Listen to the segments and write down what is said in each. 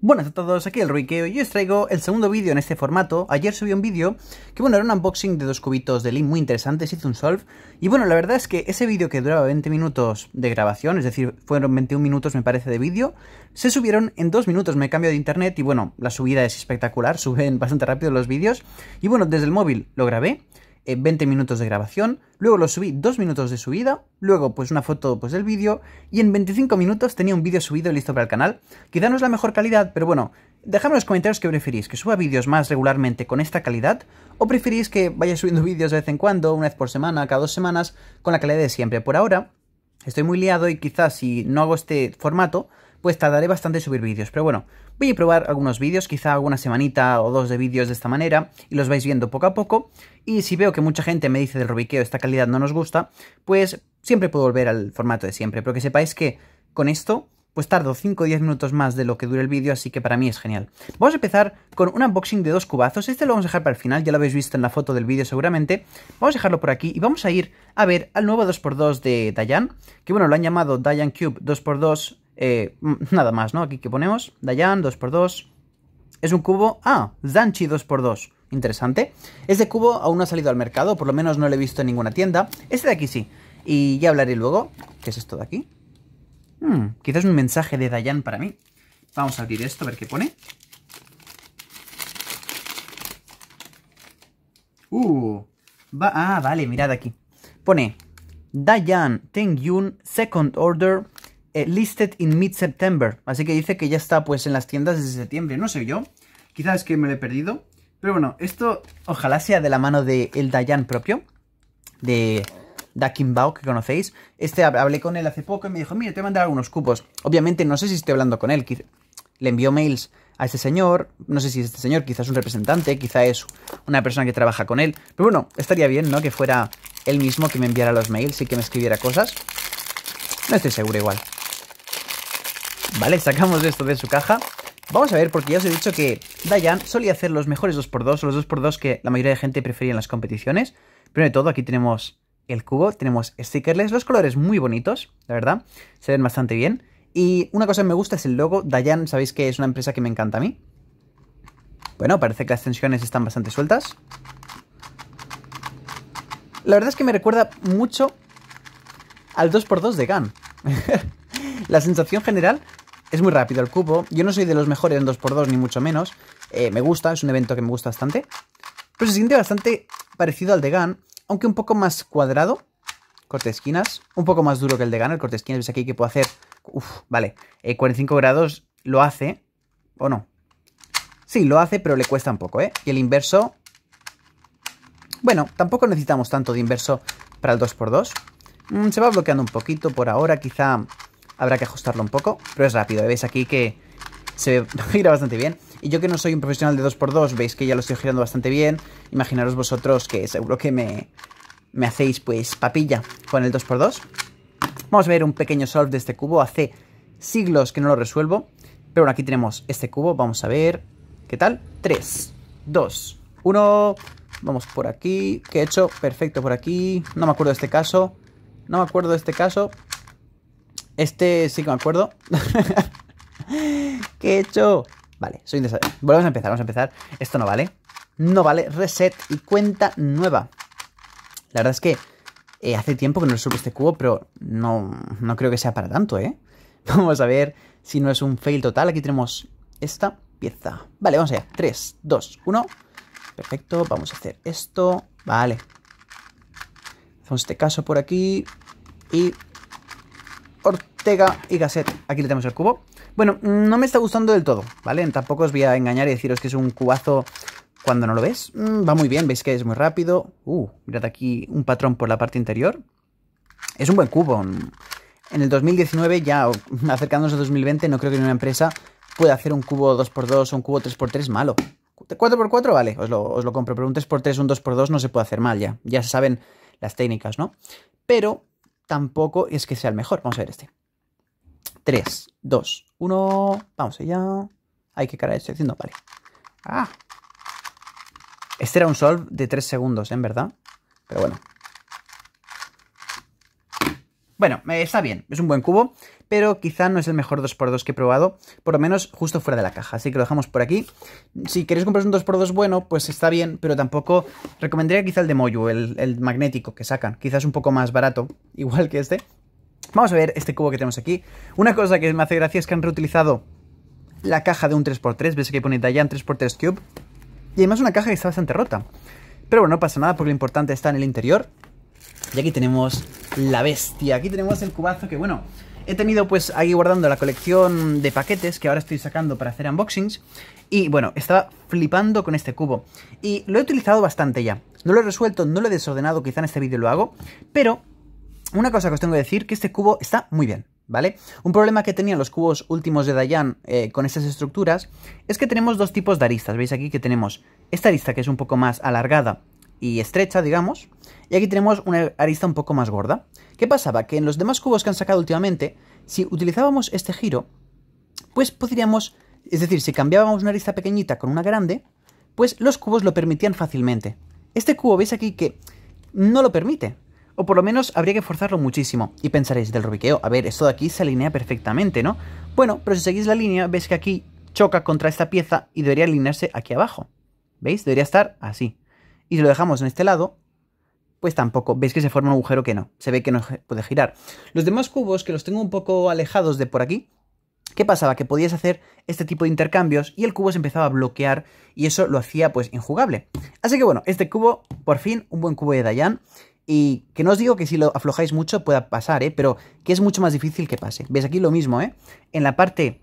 Buenas a todos, aquí el Ruikeo y os traigo el segundo vídeo en este formato. Ayer subí un vídeo que, bueno, era un unboxing de dos cubitos de link muy interesantes, hizo un solve. Y bueno, la verdad es que ese vídeo que duraba 20 minutos de grabación, es decir, fueron 21 minutos me parece de vídeo, se subieron en 2 minutos, me cambio de internet y bueno, la subida es espectacular, suben bastante rápido los vídeos. Y bueno, desde el móvil lo grabé, 20 eh, minutos de grabación, luego lo subí 2 minutos de subida, luego pues una foto pues del vídeo y en 25 minutos tenía un vídeo subido y listo para el canal. Quizá no es la mejor calidad, pero bueno, dejadme en los comentarios que preferís, que suba vídeos más regularmente con esta calidad o preferís que vaya subiendo vídeos de vez en cuando, una vez por semana, cada dos semanas, con la calidad de siempre. Por ahora estoy muy liado y quizás si no hago este formato, pues tardaré bastante en subir vídeos, pero bueno, Voy a probar algunos vídeos, quizá alguna semanita o dos de vídeos de esta manera, y los vais viendo poco a poco. Y si veo que mucha gente me dice del Robiqueo, esta calidad no nos gusta, pues siempre puedo volver al formato de siempre. Pero que sepáis que con esto pues tardo 5 o 10 minutos más de lo que dure el vídeo, así que para mí es genial. Vamos a empezar con un unboxing de dos cubazos, este lo vamos a dejar para el final, ya lo habéis visto en la foto del vídeo seguramente. Vamos a dejarlo por aquí y vamos a ir a ver al nuevo 2x2 de Dayan, que bueno, lo han llamado Dayan Cube 2x2, eh, mm, nada más, ¿no? Aquí que ponemos, Dayan 2x2. Es un cubo... Ah, Zanchi 2x2. Interesante. Este cubo aún no ha salido al mercado, por lo menos no lo he visto en ninguna tienda. Este de aquí sí. Y ya hablaré luego. ¿Qué es esto de aquí? Hmm, quizás un mensaje de Dayan para mí. Vamos a abrir esto, a ver qué pone. Uh, ah, vale, mirad aquí. Pone Dayan Tengyun Second Order eh, listed in mid-September. Así que dice que ya está pues en las tiendas desde septiembre. No sé yo. Quizás es que me lo he perdido. Pero bueno, esto ojalá sea de la mano de el Dayan propio. De Bao, que conocéis. Este hablé con él hace poco y me dijo, mire, te voy a mandar algunos cupos. Obviamente no sé si estoy hablando con él. Le envió mails a este señor. No sé si este señor, quizás es un representante, quizás es una persona que trabaja con él. Pero bueno, estaría bien, ¿no? Que fuera él mismo que me enviara los mails y que me escribiera cosas. No estoy seguro igual. Vale, sacamos esto de su caja. Vamos a ver, porque ya os he dicho que Dayan solía hacer los mejores 2x2, los 2x2 que la mayoría de gente prefería en las competiciones. Primero de todo, aquí tenemos el cubo, tenemos stickerless, los colores muy bonitos, la verdad, se ven bastante bien. Y una cosa que me gusta es el logo, Dayan, sabéis que es una empresa que me encanta a mí. Bueno, parece que las tensiones están bastante sueltas. La verdad es que me recuerda mucho al 2x2 de GAN. la sensación general es muy rápido el cubo. Yo no soy de los mejores en 2x2, ni mucho menos. Eh, me gusta, es un evento que me gusta bastante. Pero se siente bastante parecido al de GAN, aunque un poco más cuadrado. Corte esquinas. Un poco más duro que el de GAN, El corte de esquinas, ves aquí que puedo hacer... Uf, vale. 45 eh, grados lo hace. ¿O no? Sí, lo hace, pero le cuesta un poco, ¿eh? Y el inverso... Bueno, tampoco necesitamos tanto de inverso para el 2x2. Mm, se va bloqueando un poquito por ahora. Quizá habrá que ajustarlo un poco, pero es rápido. ¿eh? Veis aquí que se gira bastante bien. Y yo que no soy un profesional de 2x2, veis que ya lo estoy girando bastante bien. Imaginaros vosotros que seguro que me, hacéis pues papilla con el 2x2. Vamos a ver un pequeño solve de este cubo. Hace siglos que no lo resuelvo. Pero bueno, aquí tenemos este cubo. Vamos a ver. ¿Qué tal? 3, 2, 1. Vamos por aquí. ¿Qué he hecho? Perfecto por aquí. No me acuerdo de este caso. No me acuerdo de este caso. Este sí que me acuerdo. ¿Qué he hecho? Vale, soy indeciso. Volvemos a empezar, vamos a empezar. Esto no vale. No vale. Reset y cuenta nueva. La verdad es que eh, hace tiempo que no resuelvo este cubo, pero no, no creo que sea para tanto, ¿eh? Vamos a ver si no es un fail total. Aquí tenemos esta pieza. Vale, vamos allá. 3, 2, 1. Perfecto, vamos a hacer esto. Vale. Hacemos este caso por aquí. Y Tega y Gasset. Aquí le tenemos el cubo. Bueno, mm, no me está gustando del todo, ¿vale? Tampoco os voy a engañar y deciros que es un cubazo cuando no lo ves. Mm, va muy bien, veis que es muy rápido. Uh, mirad aquí un patrón por la parte interior. Es un buen cubo. En el 2019, ya acercándonos a 2020, no creo que una empresa pueda hacer un cubo 2x2 o un cubo 3x3 malo. 4x4, vale, os lo, os lo compro, pero un 3x3, un 2x2 no se puede hacer mal ya. Ya se saben las técnicas, ¿no? Pero tampoco es que sea el mejor. Vamos a ver este. 3, 2, 1. Vamos allá. Hay que cara estoy haciendo. Vale. ¡Ah! Este era un solve de 3 segundos, ¿eh? en verdad. Pero bueno. Bueno, eh, está bien, es un buen cubo, pero quizá no es el mejor 2x2 que he probado, por lo menos justo fuera de la caja, así que lo dejamos por aquí. Si queréis comprar un 2x2 bueno, pues está bien, pero tampoco recomendaría quizá el de Moyu, el, el magnético que sacan, quizás un poco más barato, igual que este, Vamos a ver este cubo que tenemos aquí. Una cosa que me hace gracia es que han reutilizado la caja de un 3x3. Ves que pone Dayan 3x3 Cube. Y además una caja que está bastante rota. Pero bueno, no pasa nada porque lo importante está en el interior. Y aquí tenemos la bestia. Aquí tenemos el cubazo que, bueno, he tenido pues ahí guardando la colección de paquetes que ahora estoy sacando para hacer unboxings. Y bueno, estaba flipando con este cubo. Y lo he utilizado bastante ya. No lo he resuelto, no lo he desordenado, quizá en este vídeo lo hago. Pero una cosa que os tengo que decir, que este cubo está muy bien, ¿vale? Un problema que tenían los cubos últimos de Dayan eh, con estas estructuras es que tenemos dos tipos de aristas. Veis aquí que tenemos esta arista que es un poco más alargada y estrecha, digamos, y aquí tenemos una arista un poco más gorda. ¿Qué pasaba? Que en los demás cubos que han sacado últimamente, si utilizábamos este giro, pues podríamos, es decir, si cambiábamos una arista pequeñita con una grande, pues los cubos lo permitían fácilmente. Este cubo, veis aquí que no lo permite. O por lo menos habría que forzarlo muchísimo. Y pensaréis del rubiqueo, a ver, esto de aquí se alinea perfectamente, ¿no? Bueno, pero si seguís la línea, veis que aquí choca contra esta pieza y debería alinearse aquí abajo. ¿Veis? Debería estar así. Y si lo dejamos en este lado, pues tampoco. Veis que se forma un agujero que no. Se ve que no puede girar. Los demás cubos, que los tengo un poco alejados de por aquí, ¿Qué pasaba? Que podías hacer este tipo de intercambios y el cubo se empezaba a bloquear y eso lo hacía pues injugable. Así que bueno, este cubo, por fin, un buen cubo de Dayan. Y que no os digo que si lo aflojáis mucho pueda pasar, ¿eh? pero que es mucho más difícil que pase. ¿Ves aquí lo mismo? ¿eh? En la parte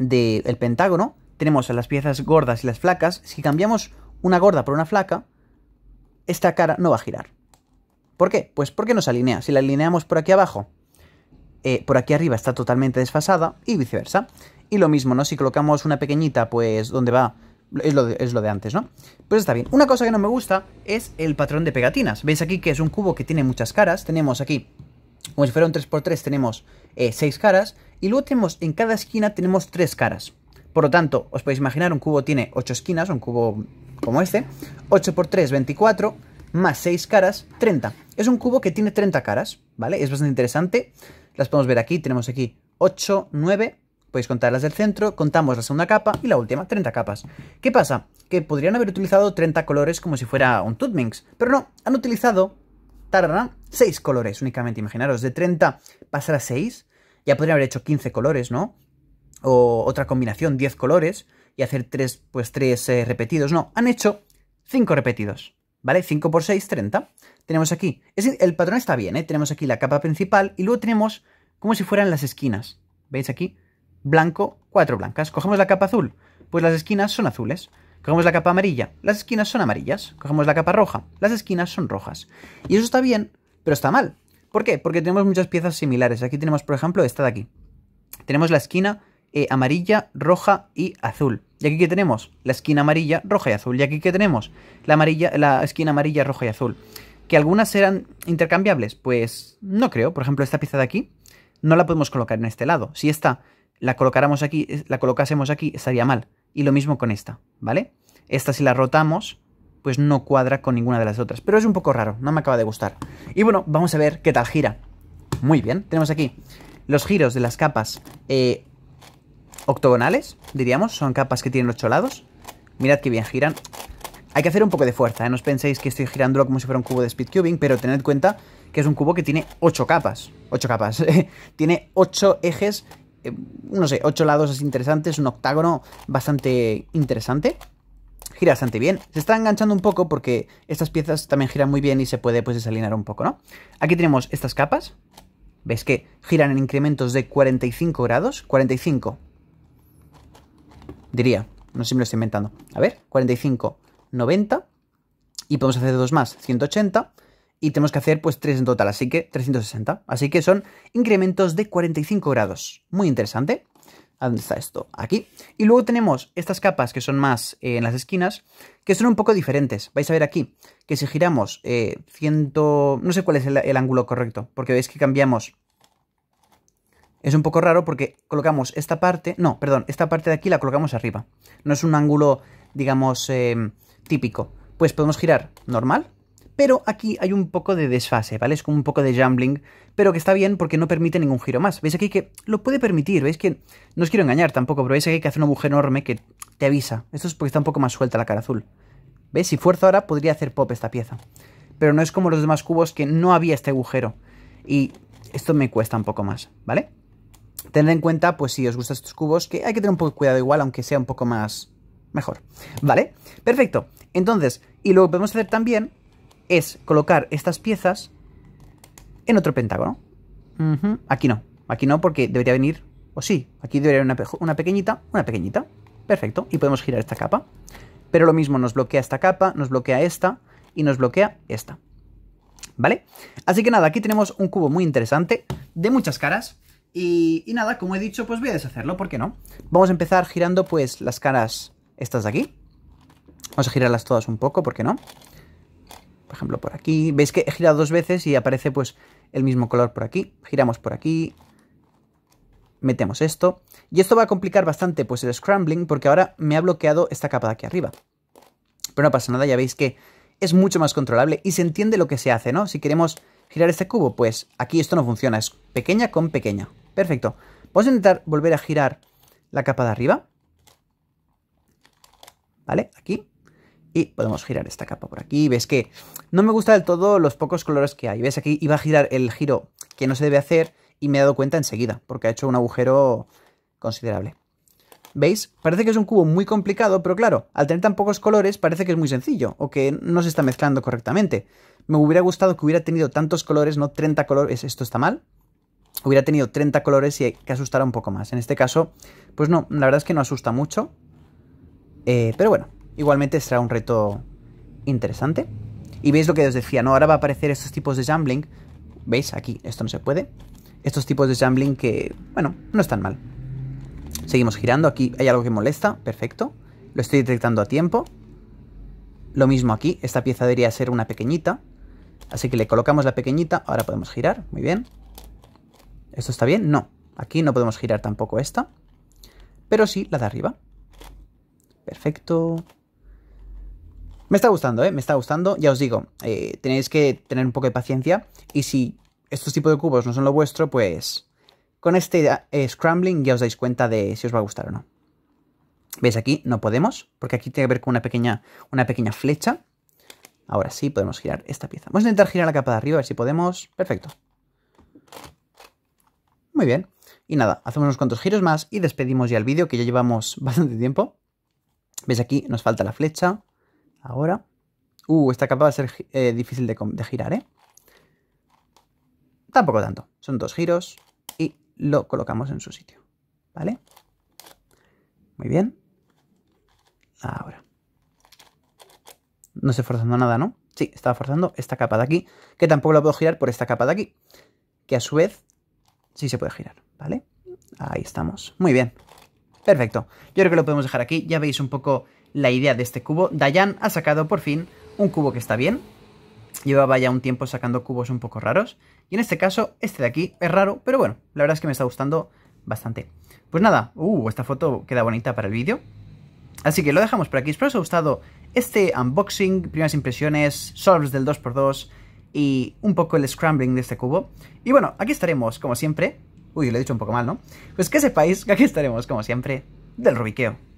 del pentágono tenemos las piezas gordas y las flacas. Si cambiamos una gorda por una flaca, esta cara no va a girar. ¿Por qué? Pues porque nos alinea. Si la alineamos por aquí abajo, eh, por aquí arriba está totalmente desfasada y viceversa. Y lo mismo, ¿no? Si colocamos una pequeñita, pues donde va es lo, de, antes, ¿no? Pues está bien. Una cosa que no me gusta es el patrón de pegatinas. Veis aquí que es un cubo que tiene muchas caras. Tenemos aquí, como si fuera un 3x3, tenemos 6 eh, caras. Y luego tenemos, en cada esquina tenemos 3 caras. Por lo tanto, os podéis imaginar, un cubo tiene 8 esquinas, un cubo como este. 8 x 3, 24, más 6 caras, 30. Es un cubo que tiene 30 caras, ¿vale? Es bastante interesante. Las podemos ver aquí, tenemos aquí 8, 9, Podéis contar las del centro, contamos la segunda capa y la última, 30 capas. ¿Qué pasa? Que podrían haber utilizado 30 colores como si fuera un Tutmings, pero no, han utilizado, 6 colores únicamente, imaginaros, de 30 pasar a 6, ya podrían haber hecho 15 colores, ¿no? O otra combinación, 10 colores, y hacer 3, pues 3 eh, repetidos, no, han hecho 5 repetidos. ¿Vale? 5 por 6, 30. Tenemos aquí, es, el patrón está bien, ¿eh? Tenemos aquí la capa principal y luego tenemos como si fueran las esquinas. ¿Veis aquí? blanco, cuatro blancas. Cogemos la capa azul, pues las esquinas son azules. Cogemos la capa amarilla, las esquinas son amarillas. Cogemos la capa roja, las esquinas son rojas. Y eso está bien, pero está mal. ¿Por qué? Porque tenemos muchas piezas similares. Aquí tenemos, por ejemplo, esta de aquí. Tenemos la esquina eh, amarilla, roja y azul. Y aquí qué tenemos la esquina amarilla, roja y azul. Y aquí qué tenemos la, amarilla, la esquina amarilla, roja y azul. ¿Que algunas eran intercambiables? Pues no creo. Por ejemplo, esta pieza de aquí no la podemos colocar en este lado. Si esta la colocáramos aquí, la colocásemos aquí, estaría mal. Y lo mismo con esta, ¿vale? Esta si la rotamos, pues no cuadra con ninguna de las otras. Pero es un poco raro, no me acaba de gustar. Y bueno, vamos a ver qué tal gira. Muy bien, tenemos aquí los giros de las capas eh, octogonales, diríamos. Son capas que tienen ocho lados. Mirad qué bien giran. Hay que hacer un poco de fuerza, ¿eh? no os penséis que estoy girándolo como si fuera un cubo de speedcubing, pero tened cuenta que es un cubo que tiene ocho capas. Ocho capas. tiene ocho ejes eh, no sé, ocho lados es interesante, es un octágono bastante interesante. Gira bastante bien. Se está enganchando un poco porque estas piezas también giran muy bien y se puede pues desalinear un poco, ¿no? Aquí tenemos estas capas. ¿Ves que giran en incrementos de 45 grados? 45. Diría. No sé si me lo estoy inventando. A ver, 45, 90. Y podemos hacer dos más. 180 y tenemos que hacer pues 3 en total, así que 360. Así que son incrementos de 45 grados. Muy interesante. ¿A dónde está esto? Aquí. Y luego tenemos estas capas que son más eh, en las esquinas, que son un poco diferentes. Vais a ver aquí que si giramos 100... Eh, no sé cuál es el, ángulo correcto, porque veis que cambiamos... Es un poco raro porque colocamos esta parte... No, perdón, esta parte de aquí la colocamos arriba. No es un ángulo, digamos, eh, típico. Pues podemos girar normal, pero aquí hay un poco de desfase, ¿vale? Es como un poco de jumbling, pero que está bien porque no permite ningún giro más. ¿Veis aquí que lo puede permitir? ¿Veis que no os quiero engañar tampoco, pero veis aquí que hace un agujero enorme que te avisa. Esto es porque está un poco más suelta la cara azul. ¿Veis? Si fuerzo ahora podría hacer pop esta pieza. Pero no es como los demás cubos que no había este agujero. Y esto me cuesta un poco más, ¿vale? Tened en cuenta, pues si os gustan estos cubos, que hay que tener un poco de cuidado igual, aunque sea un poco más mejor. ¿Vale? Perfecto. Entonces, y lo podemos hacer también es colocar estas piezas en otro pentágono. Aquí no, aquí no porque debería venir, o sí, aquí debería haber una, pequeñita, una pequeñita. Perfecto, y podemos girar esta capa. Pero lo mismo, nos bloquea esta capa, nos bloquea esta y nos bloquea esta. ¿Vale? Así que nada, aquí tenemos un cubo muy interesante, de muchas caras. Y, y, nada, como he dicho, pues voy a deshacerlo, ¿por qué no? Vamos a empezar girando pues las caras estas de aquí. Vamos a girarlas todas un poco, ¿por qué no? por ejemplo, por aquí. ¿Veis que he girado dos veces y aparece pues el mismo color por aquí? Giramos por aquí, metemos esto. Y esto va a complicar bastante pues el scrambling porque ahora me ha bloqueado esta capa de aquí arriba. Pero no pasa nada, ya veis que es mucho más controlable y se entiende lo que se hace, ¿no? Si queremos girar este cubo, pues aquí esto no funciona, es pequeña con pequeña. Perfecto. Vamos a intentar volver a girar la capa de arriba. ¿Vale? Aquí. Y podemos girar esta capa por aquí. Ves que no me gusta del todo los pocos colores que hay. Ves, aquí iba a girar el giro que no se debe hacer y me he dado cuenta enseguida, porque ha hecho un agujero considerable. ¿Veis? Parece que es un cubo muy complicado, pero claro, al tener tan pocos colores parece que es muy sencillo, o que no se está mezclando correctamente. Me hubiera gustado que hubiera tenido tantos colores, no 30 colores, esto está mal. Hubiera tenido 30 colores y que asustara un poco más. En este caso, pues no, la verdad es que no asusta mucho. Eh, pero bueno, Igualmente será un reto interesante. Y veis lo que os decía, ¿no? Ahora va a aparecer estos tipos de jumbling. ¿Veis? Aquí, esto no se puede. Estos tipos de jumbling que, bueno, no están mal. Seguimos girando. Aquí hay algo que molesta. Perfecto. Lo estoy detectando a tiempo. Lo mismo aquí. Esta pieza debería ser una pequeñita. Así que le colocamos la pequeñita. Ahora podemos girar. Muy bien. ¿Esto está bien? No. Aquí no podemos girar tampoco esta. Pero sí la de arriba. Perfecto. Me está gustando, ¿eh? Me está gustando. Ya os digo, eh, tenéis que tener un poco de paciencia. Y si estos tipos de cubos no son lo vuestro, pues con este eh, scrambling ya os dais cuenta de si os va a gustar o no. ¿Veis aquí? No podemos, porque aquí tiene que ver con una pequeña, una pequeña flecha. Ahora sí podemos girar esta pieza. Vamos a intentar girar la capa de arriba, a ver si podemos. Perfecto. Muy bien. Y nada, hacemos unos cuantos giros más y despedimos ya el vídeo, que ya llevamos bastante tiempo. ¿Veis aquí? Nos falta la flecha. Ahora. Uh, esta capa va a ser eh, difícil de, de girar, ¿eh? Tampoco tanto. Son dos giros y lo colocamos en su sitio. ¿Vale? Muy bien. Ahora. No estoy forzando nada, ¿no? Sí, estaba forzando esta capa de aquí, que tampoco la puedo girar por esta capa de aquí, que a su vez sí se puede girar, ¿vale? Ahí estamos. Muy bien. Perfecto. Yo creo que lo podemos dejar aquí. Ya veis un poco la idea de este cubo. Dayan ha sacado por fin un cubo que está bien. Llevaba ya un tiempo sacando cubos un poco raros. Y en este caso, este de aquí es raro, pero bueno, la verdad es que me está gustando bastante. Pues nada, uh, esta foto queda bonita para el vídeo. Así que lo dejamos por aquí. Espero os haya gustado este unboxing, primeras impresiones, solves del 2x2 y un poco el scrambling de este cubo. Y bueno, aquí estaremos, como siempre. Uy, lo he dicho un poco mal, ¿no? Pues que sepáis que aquí estaremos, como siempre, del rubiqueo.